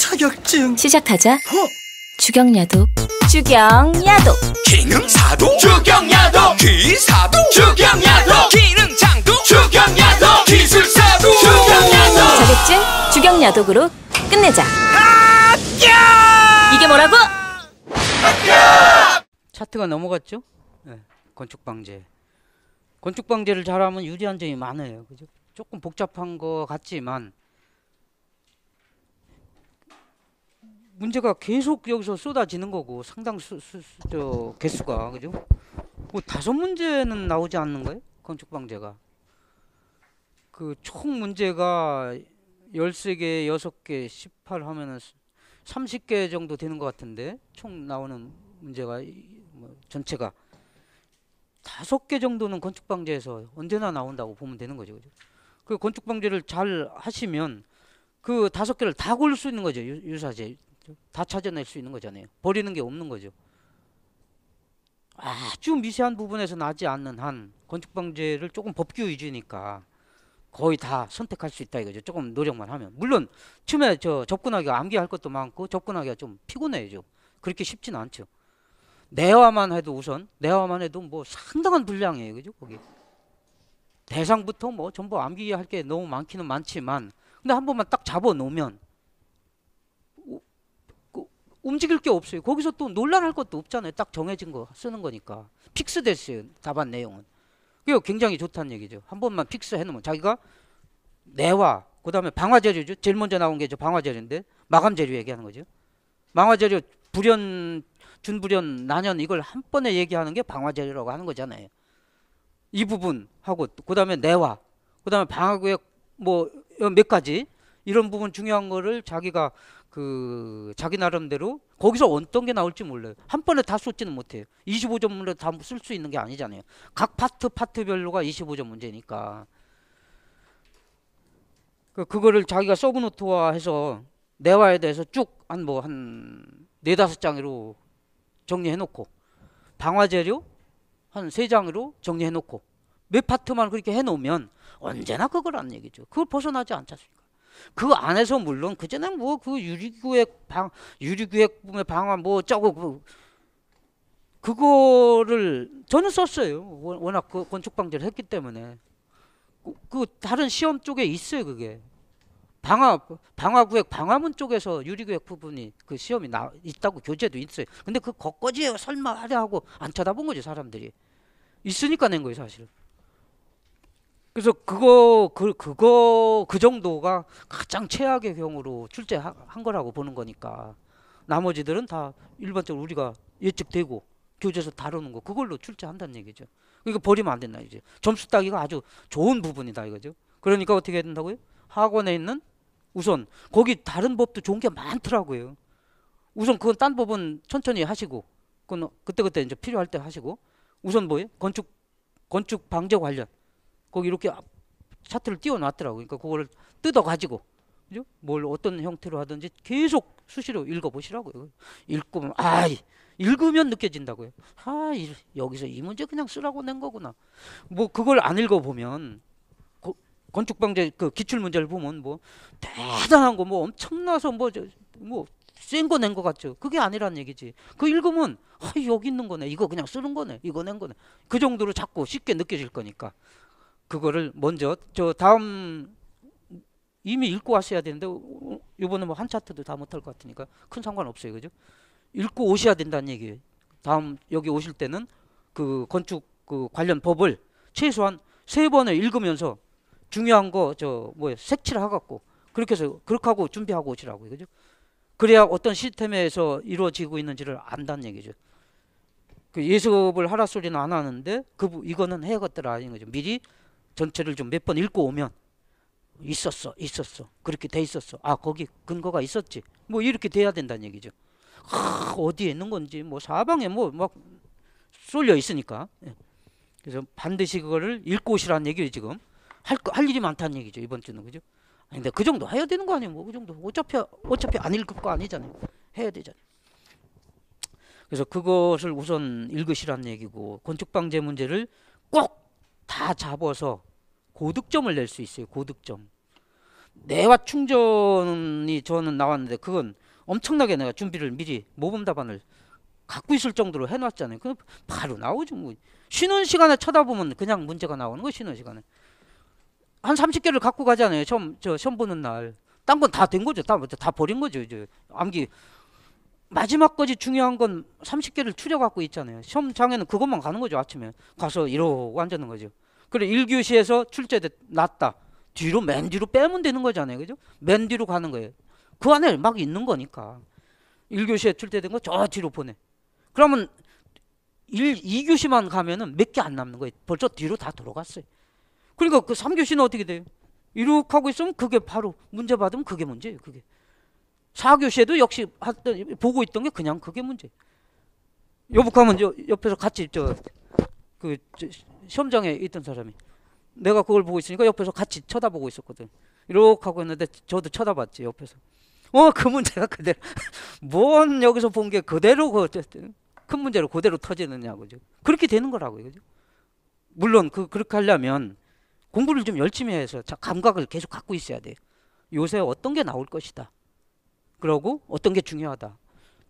자격증 시작하자 허! 어? 주경야독 주경야독 기능사도 주경야독 기사도 주경야독 기능장도 주경야독 기술사도 주경야독 자격증 주경야독으로 끝내자 합 이게 뭐라고? 합 차트가 넘어갔죠? 네. 건축방제 건축방제를 잘하면 유리한 점이 많아요 그죠? 조금 복잡한 것 같지만 문제가 계속 여기서 쏟아지는 거고 상당수 수, 수, 저 개수가 그죠? 뭐 다섯 문제는 나오지 않는 거예요? 건축 방제가 그 총 문제가 13개, 6개, 18 하면은 30개 정도 되는 것 같은데 총 나오는 문제가 뭐 전체가 다섯 개 정도는 건축 방제에서 언제나 나온다고 보면 되는 거죠. 그죠? 그 건축 방제를 잘 하시면 그 다섯 개를 다 고를 수 있는 거죠. 유사제 다 찾아낼 수 있는 거잖아요. 버리는 게 없는 거죠. 아주 미세한 부분에서 나지 않는 한 건축방제를 조금 법규 위주니까 거의 다 선택할 수 있다 이거죠. 조금 노력만 하면. 물론 처음에 저 접근하기가 암기할 것도 많고 접근하기가 좀 피곤해요. 그렇게 쉽진 않죠. 내화만 해도 우선 내화만 해도 뭐 상당한 분량이에요. 그죠? 거기. 대상부터 뭐 전부 암기할 게 너무 많기는 많지만 근데 한 번만 딱 잡아 놓으면 움직일 게 없어요. 거기서 또 논란할 것도 없잖아요. 딱 정해진 거 쓰는 거니까. 픽스됐어요. 답안 내용은. 그게 굉장히 좋다는 얘기죠. 한 번만 픽스해 놓으면 자기가 내와 그다음에 방화 재료죠. 제일 먼저 나온 게 방화 재료인데 마감 재료 얘기하는 거죠. 방화 재료 불연 준불연 난연 이걸 한 번에 얘기하는 게 방화 재료라고 하는 거잖아요. 이 부분 하고 그다음에 내화 그다음에 방화구역 뭐몇 가지 이런 부분 중요한 거를 자기가 그 자기 나름대로 거기서 어떤 게 나올지 몰라요. 한 번에 다 쏟지는 못해요. 25점으로 다 쓸 수 있는 게 아니잖아요. 각 파트 파트별로가 25점 문제니까. 그 그거를 자기가 서브노트화해서 내와에 대해서 쭉 한 뭐한 뭐 네다섯 장으로 정리해 놓고 방화 재료 한 세 장으로 정리해 놓고 몇 파트만 그렇게 해 놓으면 언제나 그걸 안 얘기죠. 그걸 벗어나지 않잖습니까 그 안에서 물론 그전에 뭐그 유리구획 방 유리구획 의방화뭐 저거 뭐 그 그거를 저는 썼어요. 워낙 그 건축 방지를 했기 때문에 그, 그 다른 시험 쪽에 있어요 그게 방화 방화구획 방화문 쪽에서 유리구획 부분이 그 시험이 나 있다고 교재도 있어요. 근데 그 거까지 에 설마 하려 하고 안 쳐다본 거지 사람들이 있으니까 낸 거예요 사실. 그래서 그거 그 그거 그 정도가 가장 최악의 경우로 출제한 거라고 보는 거니까 나머지들은 다 일반적으로 우리가 예측되고 교재에서 다루는 거 그걸로 출제한다는 얘기죠. 그러니까 버리면 안 된다 이제 점수 따기가 아주 좋은 부분이다 이거죠. 그러니까 어떻게 해야 된다고요? 학원에 있는 우선 거기 다른 법도 좋은 게 많더라고요. 우선 그건 딴 법은 천천히 하시고 그건 그때그때 그때 이제 필요할 때 하시고 우선 뭐예요? 건축 건축 방제 관련 거기 이렇게 차트를 띄워놨더라고. 그러니까 그거를 뜯어가지고 그죠? 뭘 어떤 형태로 하든지 계속 수시로 읽어보시라고요. 읽으면 아 읽으면 느껴진다고요. 아 이, 여기서 이 문제 그냥 쓰라고 낸 거구나. 뭐 그걸 안 읽어보면 고, 건축방제 그 기출 문제를 보면 뭐 대단한 거 뭐 엄청나서 뭐뭐 센 거 낸 거 같죠. 그게 아니라는 얘기지. 그 읽으면 아, 여기 있는 거네. 이거 그냥 쓰는 거네. 이거 낸 거네. 그 정도로 자꾸 쉽게 느껴질 거니까. 그거를 먼저 저 다음 이미 읽고 왔어야 되는데 이번에 뭐 한 차트도 다 못 할 것 같으니까 큰 상관없어요 그죠 읽고 오셔야 된다는 얘기예요 다음 여기 오실 때는 그 건축 그 관련 법을 최소한 세 번을 읽으면서 중요한 거 저 뭐 색칠하갖고 그렇게 해서 그렇게 하고 준비하고 오시라고 그죠 그래야 어떤 시스템에서 이루어지고 있는지를 안다는 얘기죠 그 예습을 하라 소리는 안 하는데 그 이거는 해야겠더라 이 거죠 미리 전체를 좀 몇 번 읽고 오면 있었어 있었어 그렇게 돼 있었어 아 거기 근거가 있었지 뭐 이렇게 돼야 된다는 얘기죠 아, 어디에 있는 건지 뭐 사방에 뭐 막 쏠려 있으니까 예. 그래서 반드시 그거를 읽고 오시라는 얘기예요 지금 할, 할 일이 많다는 얘기죠 이번 주는 그죠 아니 근데 그 정도 해야 되는 거 아니에요 뭐 그 정도 어차피 어차피 안 읽을 거 아니잖아요 해야 되잖아요 그래서 그것을 우선 읽으시라는 얘기고 건축방제 문제를 꼭다 잡아서 고득점을 낼 수 있어요. 고득점. 내와 충전이 저는 나왔는데 그건 엄청나게 내가 준비를 미리 모범 답안을 갖고 있을 정도로 해놨잖아요. 그 바로 나오죠. 뭐. 쉬는 시간에 쳐다보면 그냥 문제가 나오는 거 쉬는 시간에. 한 30개를 갖고 가잖아요. 처음, 저, 시험 보는 날. 딴 건 다 된 거죠. 다, 다 버린 거죠. 이제 암기. 마지막까지 중요한 건 30개를 추려 갖고 있잖아요. 시험 장에는 그것만 가는 거죠. 아침에. 가서 이러고 앉는 아있 거죠. 그래 1교시에서 출제 됐 났다. 뒤로 맨 뒤로 빼면 되는 거잖아요. 그죠? 맨 뒤로 가는 거예요. 그 안에 막 있는 거니까. 1교시에 출제된 거 저 뒤로 보내. 그러면 1, 2교시만 가면은 몇 개 안 남는 거예요. 벌써 뒤로 다 돌아갔어요. 그러니까 그 3교시는 어떻게 돼요? 이렇게 하고 있으면 그게 바로 문제 받으면 그게 문제예요. 그게. 4교시에도 역시 하던 보고 있던 게 그냥 그게 문제예요. 여북하면 저 옆에서 같이 저그 저, 그, 시험장에 있던 사람이 내가 그걸 보고 있으니까 옆에서 같이 쳐다보고 있었거든. 이렇게 하고 있는데 저도 쳐다봤지 옆에서. 어 그 문제가 그대로 뭔 여기서 본 게 그대로 그큰 문제로 그대로 터지느냐고 죠 그렇게 되는 거라고요. 그죠? 물론 그 그렇게 하려면 공부를 좀 열심히 해서 감각을 계속 갖고 있어야 돼요. 요새 어떤 게 나올 것이다. 그러고 어떤 게 중요하다.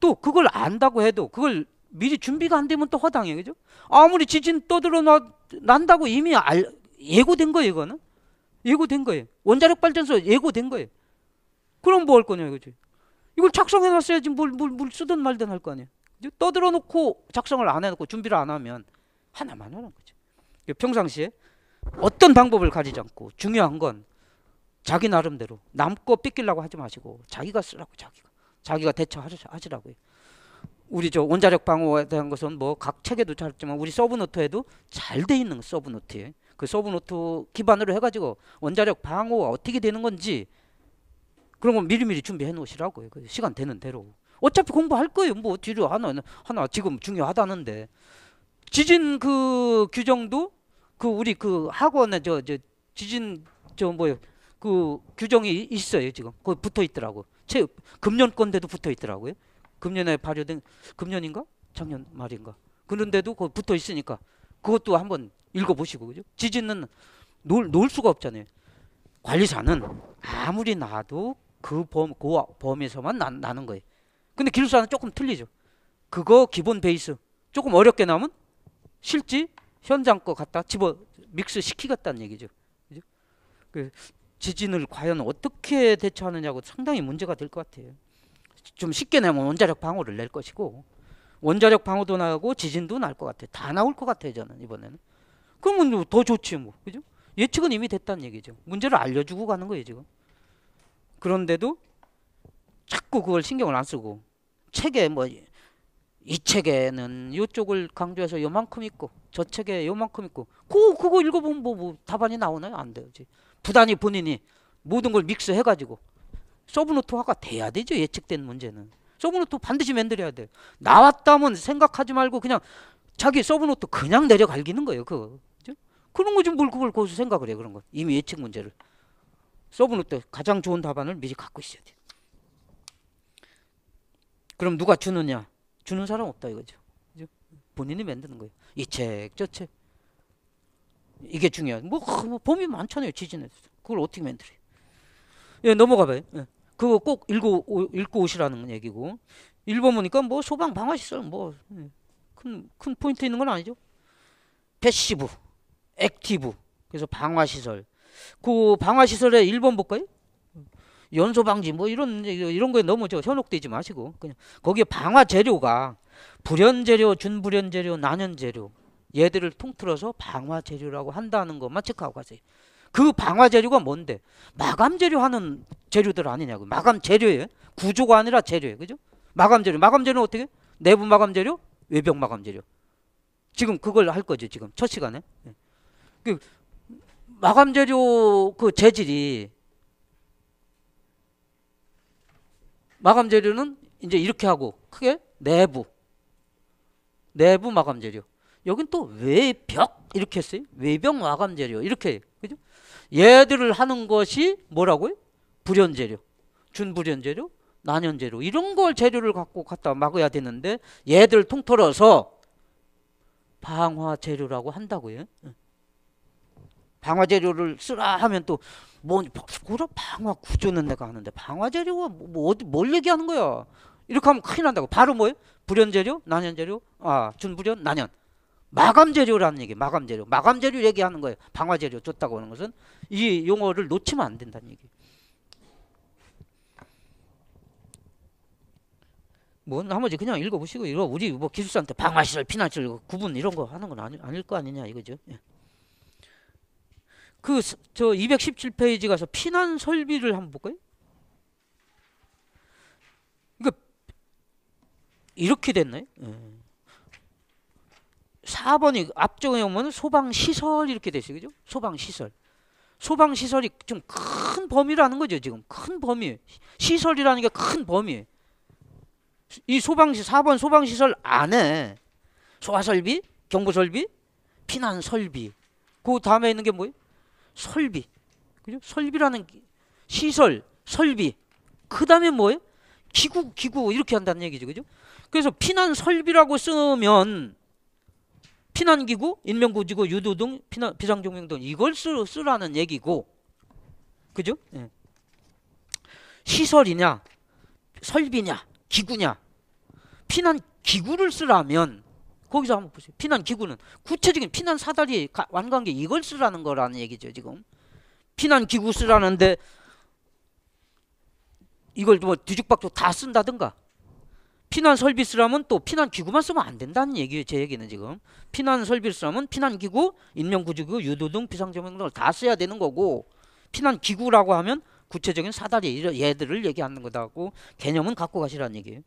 또 그걸 안다고 해도 그걸 미리 준비가 안 되면 또 허당해 그죠? 아무리 지진 떠들어 나, 난다고 이미 알, 예고된 거예요 이거는 예고된 거예요 원자력 발전소 예고된 거예요 그럼 뭐 할 거냐 이거지 이걸 작성해 놨어야지 뭘, 뭘, 뭘 쓰든 말든 할 거 아니에요 그죠? 떠들어 놓고 작성을 안 해놓고 준비를 안 하면 하나만 하는 거죠 평상시에 어떤 방법을 가지지 않고 중요한 건 자기 나름대로 남거뺏끼려고 하지 마시고 자기가 쓰라고 자기가 자기가 대처하시라고요 우리 저 원자력 방어에 대한 것은 뭐 각 책에도 잘했지만 우리 서브노트에도 잘 돼 있는 서브노트에 그 서브노트 기반으로 해가지고 원자력 방어가 어떻게 되는 건지 그런 건 미리미리 준비해 놓으시라고요. 그 시간 되는 대로. 어차피 공부할 거예요. 뭐 뒤로 하나 하나 지금 중요하다는데 지진 그 규정도 그 우리 그 학원에 저, 저 지진 저 뭐요 그 규정이 있어요 지금 그 붙어 있더라고. 최 금년 건데도 붙어 있더라고요. 금년에 발효된 금년인가? 작년 말인가? 그런데도 그 붙어 있으니까 그것도 한번 읽어보시고 그죠? 지진은 놀, 놀 수가 없잖아요. 관리사는 아무리 나도 그 범, 그 범에서만 나, 나는 거예요. 근데 기술사는 조금 틀리죠. 그거 기본 베이스 조금 어렵게 나면 실지 현장 거 갖다 집어 믹스 시키겠다는 얘기죠. 그죠? 그 지진을 과연 어떻게 대처하느냐고 상당히 문제가 될 것 같아요. 좀 쉽게 내면 원자력 방어를 낼 것이고 원자력 방어도 나고 지진도 날 것 같아. 다 나올 것 같아 요 저는 이번에는. 그러면 뭐 더 좋지 뭐, 그죠? 예측은 이미 됐다는 얘기죠. 문제를 알려주고 가는 거예요 지금. 그런데도 자꾸 그걸 신경을 안 쓰고 책에 뭐 이 책에는 요쪽을 강조해서 요만큼 있고 저 책에 요만큼 있고 그 그거 읽어보면 뭐, 뭐 답안이 나오나요? 안 되지. 부단히 본인이 모든 걸 믹스해가지고 서브노트화가 돼야 되죠. 예측된 문제는. 서브노트 반드시 만들어야 돼. 나왔다면 생각하지 말고 그냥 자기 서브노트 그냥 내려갈기는 거예요. 그거. 그죠? 그런 거 좀물고걸 고수 생각을 해 그런 거. 이미 예측 문제를. 서브노트 가장 좋은 답안을 미리 갖고 있어야 돼. 그럼 누가 주느냐? 주는 사람 없다 이거죠. 그죠? 본인이 만드는 거예요. 이 책, 저 책. 이게 중요한. 뭐, 뭐 범위 많잖아요. 지진에서. 그걸 어떻게 만들어요? 예, 넘어가 봐요. 예. 그거 꼭 읽고, 오, 읽고 오시라는 얘기고 읽어 보니까 뭐 소방 방화시설 뭐 큰큰 예. 포인트 있는 건 아니죠. 패시브, 액티브 그래서 방화시설 그 방화시설에 1번 볼까요? 연소 방지 뭐 이런 이런 거에 너무 저 현혹되지 마시고 그냥 거기에 방화 재료가 불연 재료, 준불연 재료, 난연 재료 얘들을 통틀어서 방화 재료라고 한다는 것만 체크하고 가세요. 그 방화 재료가 뭔데? 마감 재료 하는 재료들 아니냐고. 마감 재료예요. 구조가 아니라 재료예요. 그죠? 마감 재료. 마감 재료는 어떻게? 내부 마감 재료, 외벽 마감 재료. 지금 그걸 할 거죠, 지금. 첫 시간에. 예. 그 마감 재료 그 재질이 마감 재료는 이제 이렇게 하고 크게 내부 내부 마감 재료. 여긴 또 외벽 이렇게 했어요. 외벽 와감재료 이렇게 그죠? 얘들을 하는 것이 뭐라고요? 불연재료, 준불연재료, 난연재료 이런 걸 재료를 갖고 갖다 막아야 되는데 얘들 통틀어서 방화 재료라고 한다고요. 방화 재료를 쓰라 하면 또뭐 뭐라 방화 구조는 내가 하는데 방화 재료가 뭐, 뭐 어디 뭘 얘기하는 거야? 이렇게 하면 큰일 난다고. 바로 뭐예요? 불연재료, 난연재료, 아 준불연, 난연. 마감 재료라는 얘기, 마감 재료. 마감 재료 얘기하는 거예요. 방화 재료 줬다고 하는 것은 이 용어를 놓치면 안 된다는 얘기. 뭐 나머지 그냥 읽어보시고 이거 우리 뭐 기술자한테 방화시설, 피난시설 구분 이런 거 하는 건 아니, 아닐 거 아니냐 이거죠. 예. 그저 217페이지 가서 피난 설비를 한번 볼까요? 그러니까 이렇게 됐나요? 예. 4번이 앞쪽에 보면 소방시설 이렇게 돼 있어요. 그죠? 소방시설. 소방시설이 좀 큰 범위라는 거죠. 지금 큰 범위. 시설이라는 게 큰 범위. 이 소방시 4번 소방시설 안에 소화설비, 경보설비, 피난설비. 그 다음에 있는 게 뭐예요? 설비. 그죠? 설비라는 시설, 설비. 그 다음에 뭐예요? 기구, 기구 이렇게 한다는 얘기죠. 그죠? 그래서 피난설비라고 쓰면 피난기구, 인명구지구, 유도 등 피난, 비상종명 등 이걸 쓰, 쓰라는 얘기고 그죠? 예. 시설이냐 설비냐 기구냐 피난 기구를 쓰라면 거기서 한번 보세요. 피난 기구는 구체적인 피난 사다리 완강계 이걸 쓰라는 거라는 얘기죠 지금. 피난 기구 쓰라는데 이걸 뭐 뒤죽박죽 다 쓴다든가 피난 설비스라면 또 피난 기구만 쓰면 안 된다는 얘기예요. 제 얘기는 지금 피난 설비스라면 피난 기구, 인명 구조기구, 유도 등 비상재무 등을 다 써야 되는 거고 피난 기구라고 하면 구체적인 사다리 얘들을 얘기하는 거다고 개념은 갖고 가시라는 얘기예요.